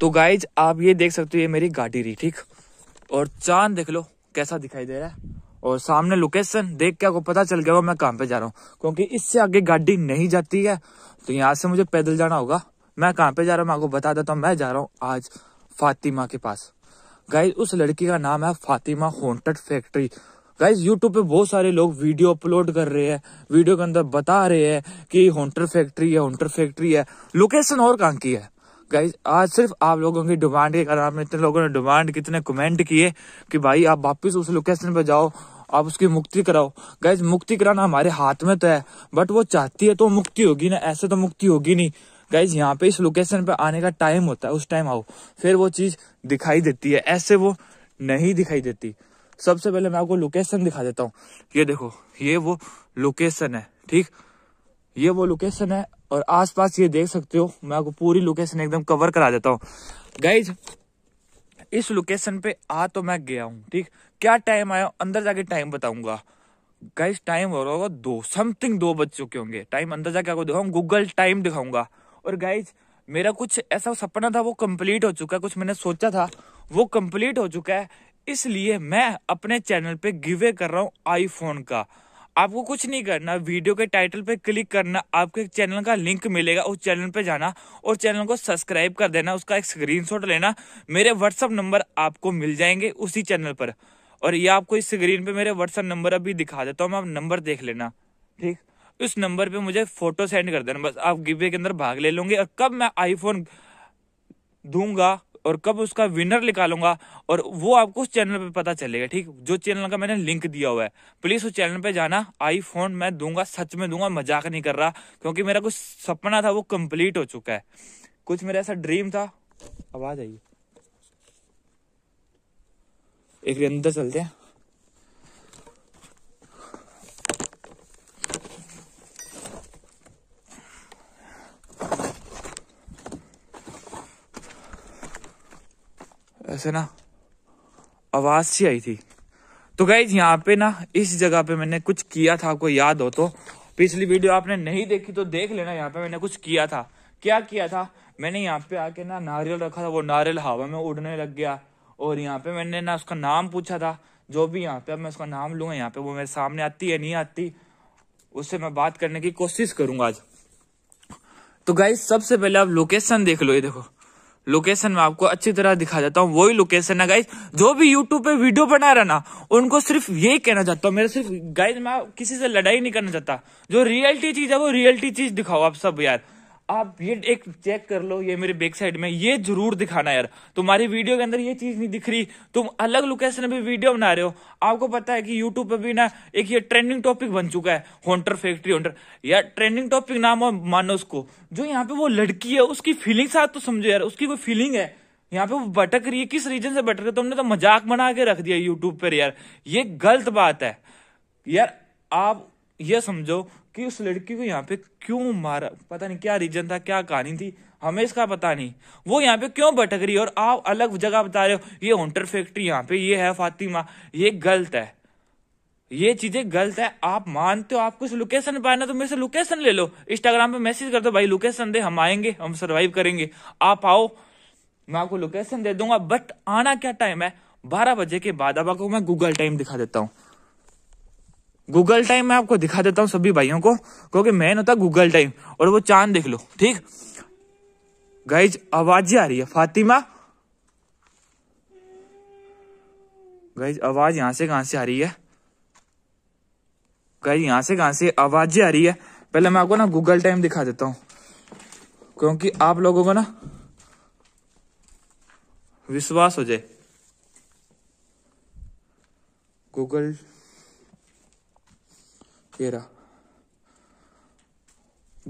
तो गाइज आप ये देख सकते हो ये मेरी गाड़ी रही ठीक और चांद देख लो कैसा दिखाई दे रहा है और सामने लोकेशन देख के आपको पता चल गया मैं काम पे जा रहा हूँ क्योंकि इससे आगे गाड़ी नहीं जाती है तो यहाँ से मुझे पैदल जाना होगा मैं कहाँ पे जा रहा हूँ मैं आपको बता देता हूँ मैं जा रहा हूँ आज फातिमा के पास गाइज उस लड़की का नाम है Fatima haunted factory guys YouTube पे बहुत सारे लोग वीडियो अपलोड कर रहे हैं वीडियो के अंदर बता रहे हैं कि हॉन्टर फैक्ट्री है हॉन्टर फैक्ट्री है लोकेशन और कहाँ की है गाइज आज सिर्फ आप लोगों की डिमांड के कारण इतने लोगों ने डिमांड कितने कमेंट किए कि भाई आप वापस उस लोकेशन पर जाओ आप उसकी मुक्ति कराओ गाइज मुक्ति कराना हमारे हाथ में तो है बट वो चाहती है तो मुक्ति होगी ना ऐसे तो मुक्ति होगी नहीं गाइज यहाँ पे इस लोकेशन पे आने का टाइम होता है उस टाइम आओ फिर वो चीज दिखाई देती है ऐसे वो नहीं दिखाई देती सबसे पहले मैं आपको लोकेशन दिखा देता हूँ ये देखो ये वो लोकेशन है ठीक ये वो लोकेशन है और आसपास ये देख सकते हो मैं आपको पूरी लोकेशन एकदम कवर करा देता हूँ गाइज इस लोकेशन पे आ तो मैं गया हूँ ठीक क्या टाइम आया अंदर जाके टाइम बताऊंगा गाइज टाइम हो रहा होगा दो समथिंग दो बज चुके होंगे टाइम अंदर जाके आपको दिखाऊँ गूगल टाइम दिखाऊंगा और गाइज मेरा कुछ ऐसा सपना था वो कम्प्लीट हो चुका है कुछ मैंने सोचा था वो कम्प्लीट हो चुका है इसलिए मैं अपने चैनल पे गिवे कर रहा हूँ आईफोन का आपको कुछ नहीं करना वीडियो के टाइटल पे क्लिक करना आपके चैनल का लिंक मिलेगा उस चैनल पे जाना और चैनल को सब्सक्राइब कर देना उसका एक स्क्रीनशॉट लेना मेरे व्हाट्सअप नंबर आपको मिल जाएंगे उसी चैनल पर और ये आपको इस स्क्रीन पे मेरे व्हाट्सअप नंबर अभी दिखा देता हूँ आप नंबर देख लेना ठीक उस नंबर पर मुझे फोटो सेंड कर देना बस आप गिवे के अंदर भाग ले लूंगे और कब मैं आईफोन दूंगा और कब उसका विनर निकालूंगा और वो आपको उस चैनल पे पता चलेगा ठीक जो चैनल का मैंने लिंक दिया हुआ है प्लीज़ उस चैनल पे जाना आईफोन मैं दूंगा सच में दूंगा मजाक नहीं कर रहा क्योंकि मेरा कुछ सपना था वो कंप्लीट हो चुका है कुछ मेरा ऐसा ड्रीम था आवाज आई एक अंदर चलते हैं ऐसे ना आवाज़ सी आई थी तो गाइज यहाँ पे ना इस जगह पे मैंने कुछ किया था आपको याद हो तो पिछली वीडियो आपने नहीं देखी तो देख लेना यहाँ पे मैंने कुछ किया था क्या किया था मैंने यहाँ पे आके ना नारियल रखा था वो नारियल हवा में उड़ने लग गया और यहाँ पे मैंने ना उसका नाम पूछा था जो भी यहाँ पे अब मैं उसका नाम लूंगा यहाँ पे वो मेरे सामने आती है नहीं आती उससे मैं बात करने की कोशिश करूंगा आज तो गाइज सबसे पहले आप लोकेशन देख लो ये देखो लोकेशन में आपको अच्छी तरह दिखा देता हूँ वही लोकेशन है गाइज जो भी यूट्यूब पे वीडियो बना रहा ना उनको सिर्फ यही कहना चाहता हूँ मेरा सिर्फ गाइज मैं किसी से लड़ाई नहीं करना चाहता जो रियलिटी चीज है वो रियलिटी चीज दिखाओ आप सब यार आप ये एक चेक कर लो ये मेरे बैक साइड में ये जरूर दिखाना यार तुम्हारी वीडियो के अंदर ये चीज नहीं दिख रही तुम अलग लोकेशन पे वीडियो बना रहे हो आपको पता है कि यूट्यूब पे भी ना एक ये ट्रेंडिंग टॉपिक बन चुका है होंटर फैक्ट्री होंटर यार ट्रेंडिंग टॉपिक नाम मानो उसको जो यहाँ पे वो लड़की है उसकी फीलिंग साथ तो समझो यार उसकी कोई फीलिंग है यहाँ पे वो भटक रही है किस रीजन से भटक रही है तुमने तो मजाक बना के रख दिया यूट्यूब पर यार ये गलत बात है यार आप यह समझो कि उस लड़की को यहाँ पे क्यों मारा पता नहीं क्या रीजन था क्या कहानी थी हमें इसका पता नहीं वो यहाँ पे क्यों भटक रही और आप अलग जगह बता रहे हो ये होंटर फैक्ट्री यहाँ पे ये है फातिमा ये गलत है ये चीजें गलत है आप मानते हो आपको लोकेशन आना तो मेरे से लोकेशन ले लो इंस्टाग्राम पे मैसेज कर दो भाई लोकेशन दे हम आएंगे हम सर्वाइव करेंगे आप आओ मैं आपको लोकेशन दे दूंगा बट आना क्या टाइम है बारह बजे के बाद अब आपको मैं गूगल टाइम दिखा देता हूँ गूगल टाइम मैं आपको दिखा देता हूँ सभी भाइयों को क्योंकि मेन होता है गूगल टाइम और वो चांद देख लो ठीक गाइज आवाज आ रही है फातिमा गाइज आवाज यहां से कहां से आ रही है गाइज यहां से कहां से आवाजें आ रही है पहले मैं आपको ना गूगल टाइम दिखा देता हूँ क्योंकि आप लोगों को ना विश्वास हो जाए गूगल तेरा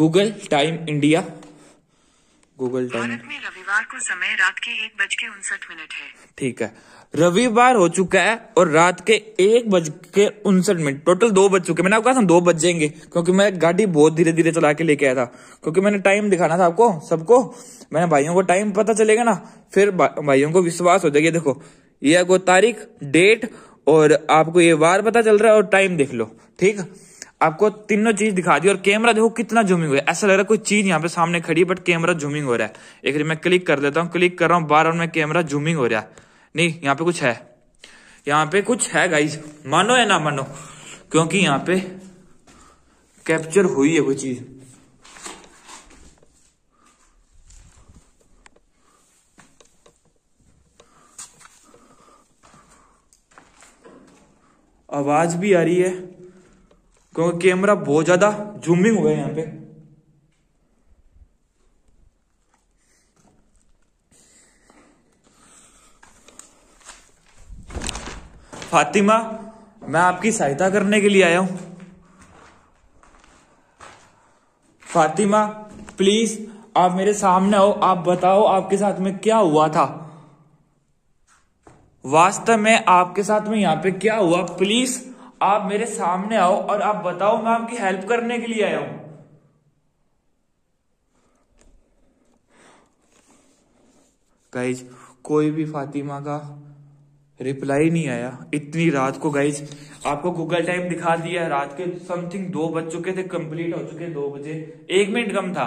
Google time India Google time Bharat में रविवार को समय रात के एक बज के उनसठ मिनट है ठीक है रविवार हो चुका है और रात के एक बज के उनसठ मिनट टोटल दो बज चुके मैंने आपको कहा था दो बज जाएंगे क्योंकि मैं गाड़ी बहुत धीरे धीरे चला के लेके आया था क्योंकि मैंने टाइम दिखाना था आपको सबको मैंने भाइयों को टाइम पता चलेगा ना फिर भा, भाइयों को विश्वास हो जाएगा देखो ये आपको तारीख डेट और आपको ये बार पता चल रहा है और टाइम देख लो ठीक आपको तीनों चीज दिखा दी और कैमरा देखो कितना जूमिंग हो रहा है ऐसा लग रहा है कोई चीज यहाँ पे सामने खड़ी है बट कैमरा जूमिंग हो रहा है एक मैं क्लिक कर देता हूँ क्लिक कर रहा हूँ बार बार में कैमरा जूमिंग हो रहा है नहीं यहाँ पे कुछ है यहाँ पे कुछ है गाइज मानो या ना मानो क्योंकि यहाँ पे कैप्चर हुई है वो चीज आवाज भी आ रही है क्योंकि कैमरा बहुत ज्यादा जूमिंग हुआ है यहाँ पे फातिमा मैं आपकी सहायता करने के लिए आया हूं फातिमा प्लीज आप मेरे सामने आओ आप बताओ आपके साथ में क्या हुआ था वास्तव में आपके साथ में यहां पे क्या हुआ प्लीज आप मेरे सामने आओ और आप बताओ मैं आपकी हेल्प करने के लिए आया हूं गाइज कोई भी फातिमा का रिप्लाई नहीं आया इतनी रात को गाइज आपको गूगल टाइम दिखा दिया रात के समथिंग दो बज चुके थे कंप्लीट हो चुके दो बजे एक मिनट कम था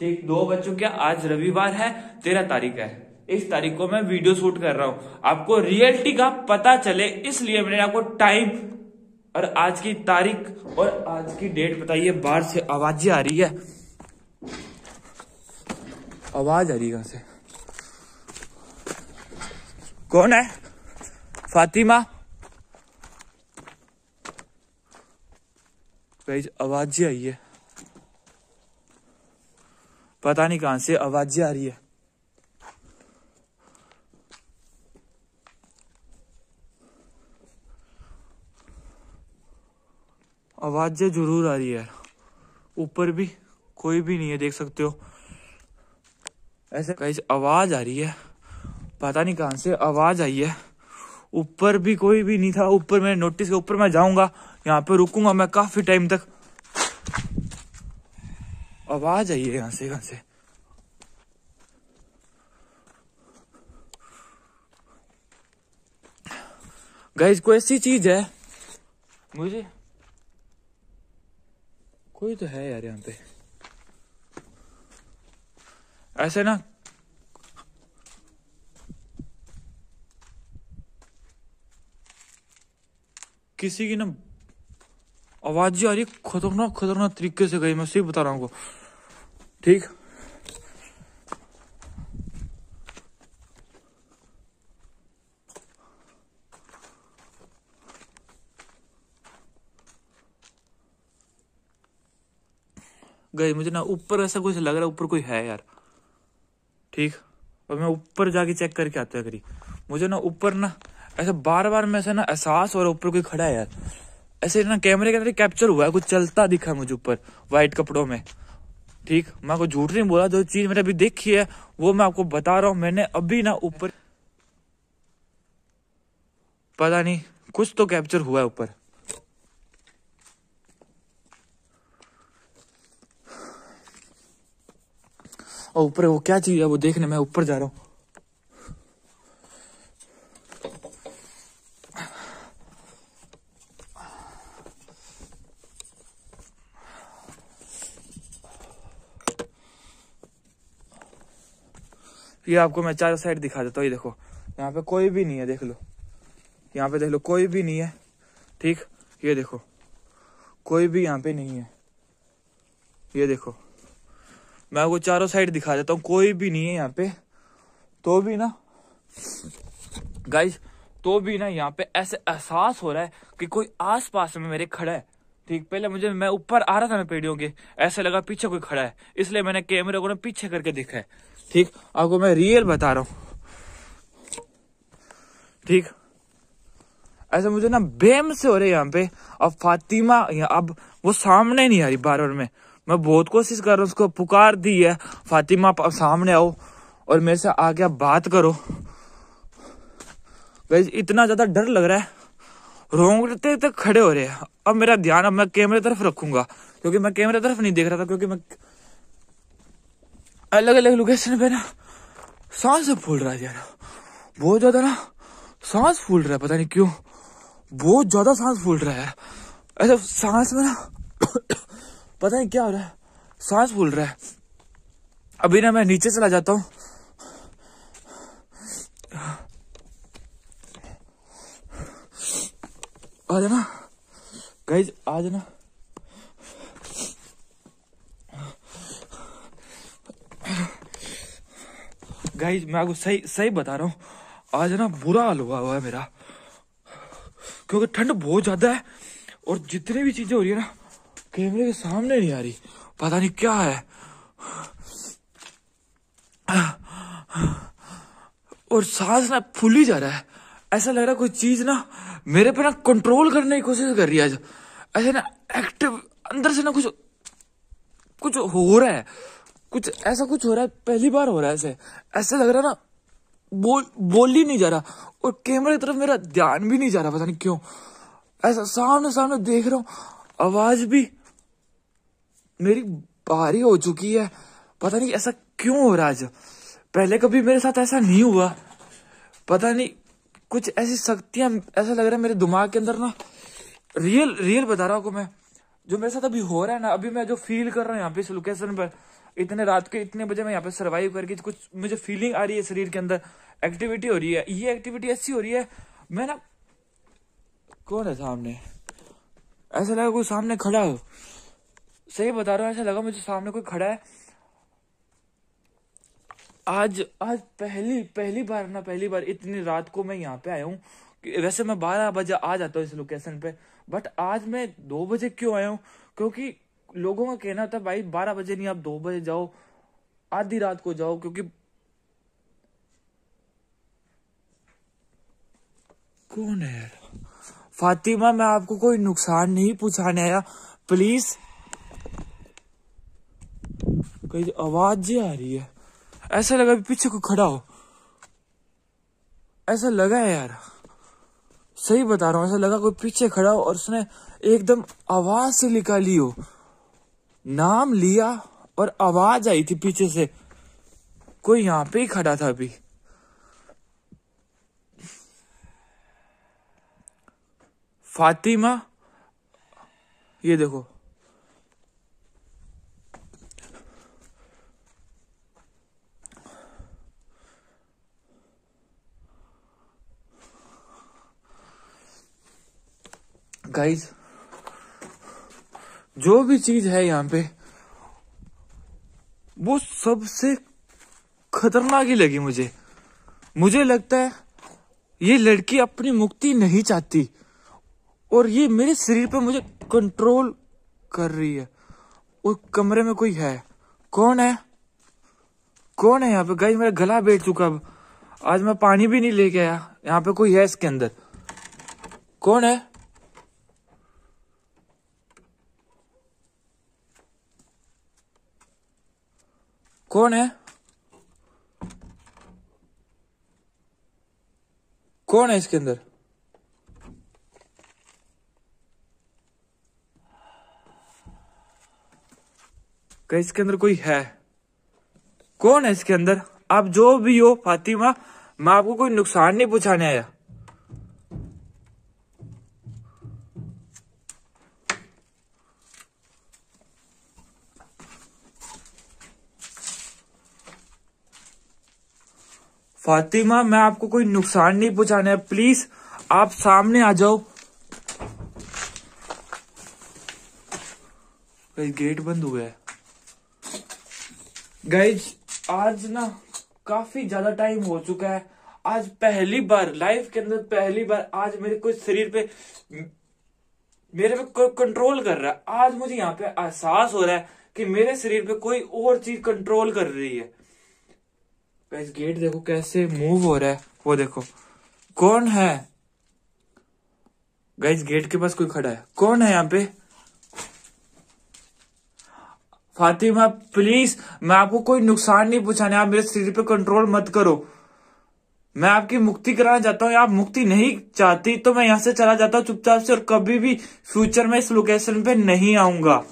ठीक दो बज चुके आज रविवार है तेरह तारीख है इस तारीख को मैं वीडियो शूट कर रहा हूं आपको रियलिटी का पता चले इसलिए मैंने आपको टाइम और आज की तारीख और आज की डेट बताइए बाहर से आवाज आ रही है आवाज आ रही है से कौन है फातिमा आवाजें आई है पता नहीं कहां से आवाज आ रही है आवाज़ें जरूर आ रही है ऊपर भी कोई भी नहीं है देख सकते हो ऐसे कहीं आवाज़ आ रही है पता नहीं कहां से आवाज़ आई है ऊपर भी कोई भी नहीं था ऊपर मैंने नोटिस के ऊपर मैं जाऊंगा यहाँ पे रुकूंगा मैं काफ़ी टाइम तक आवाज़ आई है यहां से यहां से गाइस कोई ऐसी चीज़ है मुझे कोई तो है यार यहाँ पे ऐसे ना किसी की ना आवाज आ रही खतरनाक खतरनाक तरीके से गई मैं सही बता रहा हूँ ठीक गए मुझे ना ऊपर ऐसा कुछ लग रहा है ऊपर कोई है यार ठीक और मैं ऊपर जाके चेक करके आता करी मुझे ना ऊपर ना ऐसा बार बार में ऐसा ना एहसास हो रहा ऊपर कोई खड़ा है यार ऐसे ना कैमरे के अंदर कैप्चर हुआ है कुछ चलता दिखा मुझे ऊपर वाइट कपड़ों में ठीक मैं को झूठ नहीं बोला जो चीज मैंने अभी देखी है वो मैं आपको बता रहा हूँ मैंने अभी ना ऊपर पता नहीं कुछ तो कैप्चर हुआ है ऊपर और ऊपर वो क्या चीज है वो देखने मैं ऊपर जा रहा हूँ ये आपको मैं चारों साइड दिखा देता हूँ ये देखो यहाँ पे कोई भी नहीं है देख लो यहाँ पे देख लो कोई भी नहीं है ठीक ये देखो कोई भी यहाँ पे नहीं है ये देखो मैं आपको चारों साइड दिखा देता हूँ कोई भी नहीं है यहाँ पे तो भी ना गाइज तो भी ना यहाँ पे ऐसे एहसास हो रहा है कि कोई आसपास में मेरे खड़ा है ठीक पहले मुझे मैं ऊपर आ रहा था मैं पेड़ियों के ऐसे लगा पीछे कोई खड़ा है इसलिए मैंने कैमरे को ना पीछे करके देखा है ठीक आपको मैं रियल बता रहा हूँ ठीक ऐसे मुझे ना बेम से हो रहे यहाँ पे अब फातिमा अब वो सामने नहीं आ रही बार बार में मैं बहुत कोशिश कर रहा हूँ उसको पुकार दी है फातिमा आप सामने आओ और मेरे से आगे आप बात करो भाई इतना ज़्यादा डर लग रहा है रोंगटे तक खड़े हो रहे हैं अब मेरा ध्यान अब मैं कैमरे तरफ रखूंगा क्योंकि मैं कैमरे तरफ नहीं देख रहा था क्योंकि मैं अलग अलग लोकेशन पे ना सांस फूल रहा है यार बहुत ज्यादा ना सांस फूल रहा है पता नहीं क्यों बहुत ज्यादा सांस फूल रहा है ऐसा सांस में ना पता है क्या हो रहा है सांस फूल रहा है अभी ना मैं नीचे चला जाता हूँ आज ना गाइज आज ना गाइज मैं आपको सही सही बता रहा हूँ आज ना बुरा हाल हुआ हुआ है मेरा क्योंकि ठंड बहुत ज़्यादा है और जितनी भी चीज़ें हो रही है ना कैमरे के सामने नहीं आ रही पता नहीं क्या है और सांस ना ही जा रहा है ऐसा लग रहा है कोई चीज ना मेरे पे ना कंट्रोल करने की कोशिश कर रही है आज ऐसे ना एक्टिव अंदर से ना कुछ कुछ हो रहा है कुछ ऐसा कुछ हो रहा है पहली बार हो रहा है ऐसे ऐसे लग रहा है ना बोल बोल ही नहीं जा रहा और कैमरे की तरफ मेरा ध्यान भी नहीं जा रहा पता नहीं क्यों ऐसा सामने सामने देख रहा हूँ आवाज भी मेरी बारी हो चुकी है पता नहीं ऐसा क्यों हो रहा आज पहले कभी मेरे साथ ऐसा नहीं हुआ पता नहीं कुछ ऐसी शक्तियां ऐसा लग रहा है मेरे दिमाग के अंदर ना रियल रियल बता रहा हूँ मैं जो मेरे साथ अभी हो रहा है ना अभी मैं जो फील कर रहा हूँ यहाँ पे इस लोकेशन पर इतने रात के इतने बजे मैं यहाँ पे सर्वाइव करके कुछ मुझे फीलिंग आ रही है शरीर के अंदर एक्टिविटी हो रही है ये एक्टिविटी ऐसी हो रही है मैं ना कौन है सामने ऐसा लगा कोई सामने खड़ा हो सही बता रहा हूँ ऐसा लगा मुझे सामने कोई खड़ा है आज आज पहली पहली बार ना पहली बार इतनी रात को मैं यहाँ पे आया हूँ वैसे मैं बारह बजे आ जाता हूँ इस लोकेशन पे बट आज मैं दो बजे क्यों आया हूँ क्योंकि लोगों का कहना था भाई बारह बजे नहीं आप दो बजे जाओ आधी रात को जाओ क्योंकि कौन है यार फातिमा मैं आपको कोई नुकसान नहीं पूछाने आया प्लीज कहीं तो आवाज आ रही है ऐसा लगा पीछे को खड़ा हो ऐसा लगा है यार सही बता रहा हूँ ऐसा लगा कोई पीछे खड़ा हो और उसने एकदम आवाज से निकाली हो नाम लिया और आवाज आई थी पीछे से कोई यहाँ पे ही खड़ा था अभी फातिमा ये देखो गाइस जो भी चीज है यहाँ पे वो सबसे खतरनाक ही लगी मुझे मुझे लगता है ये लड़की अपनी मुक्ति नहीं चाहती और ये मेरे शरीर पे मुझे कंट्रोल कर रही है और कमरे में कोई है कौन है कौन है यहाँ पे गाइस मेरा गला बैठ चुका अब आज मैं पानी भी नहीं लेके आया यहाँ पे कोई है इसके अंदर कौन है Corner. कौन है इसके अंदर क्या इसके अंदर कोई है कौन है इसके अंदर आप जो भी हो फातिमा मैं आपको कोई नुकसान नहीं पूछाने आया फातिमा मैं आपको कोई नुकसान नहीं पहुंचाने प्लीज आप सामने आ जाओ गेट बंद हो गया गाइज आज ना काफी ज्यादा टाइम हो चुका है आज पहली बार लाइफ के अंदर पहली बार आज मेरे को शरीर पे मेरे पे कंट्रोल कर रहा है आज मुझे यहाँ पे एहसास हो रहा है कि मेरे शरीर पे कोई और चीज कंट्रोल कर रही है गाइस गेट देखो कैसे मूव हो रहा है वो देखो कौन है गाइस गेट के पास कोई खड़ा है कौन है यहाँ पे फातिमा प्लीज मैं आपको कोई नुकसान नहीं पहुंचाने आप मेरे शरीर पे कंट्रोल मत करो मैं आपकी मुक्ति कराना चाहता हूँ आप मुक्ति नहीं चाहती तो मैं यहां से चला जाता हूँ चुपचाप से और कभी भी फ्यूचर में इस लोकेशन पे नहीं आऊंगा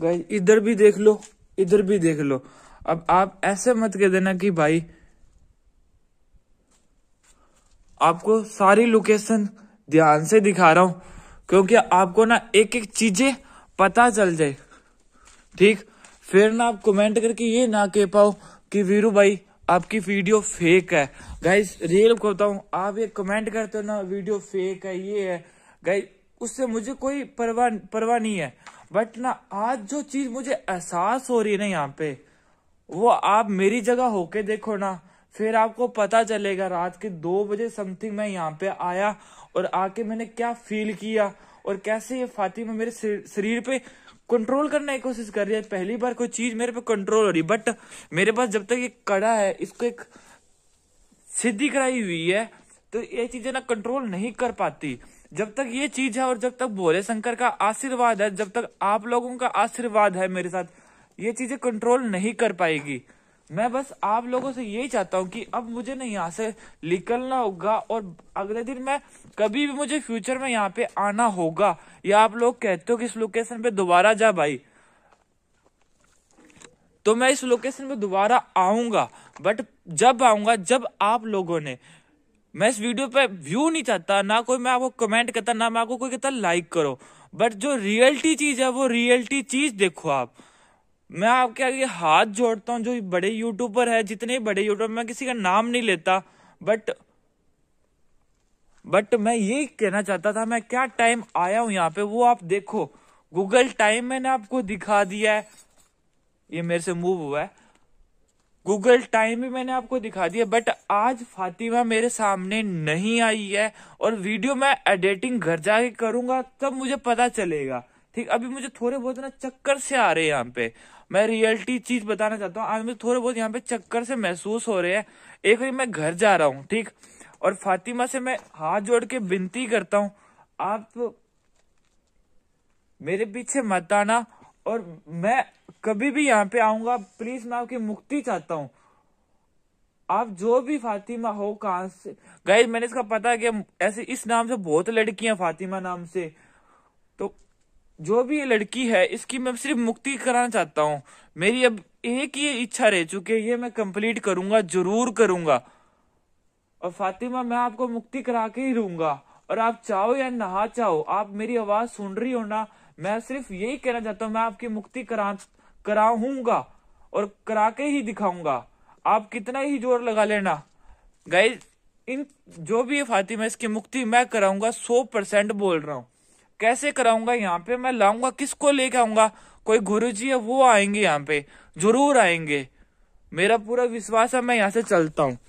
गाइस इधर भी देख लो इधर भी देख लो अब आप ऐसे मत कह देना कि भाई आपको सारी लोकेशन ध्यान से दिखा रहा हूं क्योंकि आपको ना एक एक चीजें पता चल जाए ठीक फिर ना आप कमेंट करके ये ना कह पाओ कि वीरू भाई आपकी वीडियो फेक है गाइस रियल को बताऊं आप ये कमेंट करते हो ना वीडियो फेक है ये है गाइस उससे मुझे कोई परवाह परवाह नहीं है बट ना आज जो चीज मुझे एहसास हो रही है ना यहाँ पे वो आप मेरी जगह होके देखो ना फिर आपको पता चलेगा रात के दो बजे समथिंग मैं यहाँ पे आया और आके मैंने क्या फील किया और कैसे ये फातिमा मेरे शरीर पे कंट्रोल करने की कोशिश कर रही है पहली बार कोई चीज मेरे पे कंट्रोल हो रही बट मेरे पास जब तक ये कड़ा है इसको एक सिद्धि कराई हुई है तो ये चीजें ना कंट्रोल नहीं कर पाती जब तक ये चीज है और जब तक भोले शंकर का आशीर्वाद है जब तक आप लोगों का आशीर्वाद है मेरे साथ ये चीजें कंट्रोल नहीं कर पाएगी मैं बस आप लोगों से यही चाहता हूँ कि अब मुझे ना यहाँ से निकलना होगा और अगले दिन मैं कभी भी मुझे फ्यूचर में यहाँ पे आना होगा या आप लोग कहते हो कि इस लोकेशन पे दोबारा जा भाई तो मैं इस लोकेशन पे दोबारा आऊंगा बट जब आऊंगा जब आप लोगों ने मैं इस वीडियो पे व्यू नहीं चाहता ना कोई मैं आपको कमेंट करता ना मैं आपको कोई कहता लाइक करो बट जो रियलिटी चीज है वो रियलिटी चीज देखो आप मैं आपके आगे हाथ जोड़ता हूँ जो बड़े यूट्यूबर है जितने बड़े यूट्यूबर मैं किसी का नाम नहीं लेता बट बट मैं ये कहना चाहता था मैं क्या टाइम आया हूं यहाँ पे वो आप देखो गूगल टाइम मैंने आपको दिखा दिया है ये मेरे से मूव हुआ है गूगल टाइम भी मैंने आपको दिखा दिया बट आज फातिमा मेरे सामने नहीं आई है और वीडियो मैं एडिटिंग घर जाके करूंगा तब मुझे पता चलेगा ठीक अभी मुझे थोड़े बहुत ना चक्कर से आ रहे हैं यहाँ पे मैं रियलिटी चीज बताना चाहता हूँ आज मुझे थोड़े बहुत यहाँ पे चक्कर से महसूस हो रहे है एक बार मैं घर जा रहा हूँ ठीक और फातिमा से मैं हाथ जोड़ के विनती करता हूँ आप मेरे पीछे मत आना और मैं कभी भी यहाँ पे आऊंगा प्लीज मैं आपकी मुक्ति चाहता हूँ आप जो भी फातिमा हो कहा से गाय मैंने इसका पता कि ऐसे इस नाम से बहुत लड़कियां फातिमा नाम से तो जो भी ये लड़की है इसकी मैं सिर्फ मुक्ति कराना चाहता हूँ मेरी अब एक ही इच्छा रह चुकी है ये मैं कंप्लीट करूंगा जरूर करूंगा और फातिमा मैं आपको मुक्ति करा के ही रूंगा और आप चाहो या नहा चाहो आप मेरी आवाज सुन रही हो ना मैं सिर्फ यही कहना चाहता हूँ मैं आपकी मुक्ति करा कराऊंगा और करा के ही दिखाऊंगा आप कितना ही जोर लगा लेना गाइज इन जो भी ये फातिमा इसकी मुक्ति मैं कराऊंगा सौ परसेंट बोल रहा हूँ कैसे कराऊंगा यहाँ पे मैं लाऊंगा किसको लेके आऊंगा कोई गुरु जी है वो आएंगे यहाँ पे जरूर आएंगे मेरा पूरा विश्वास है मैं यहाँ से चलता हूँ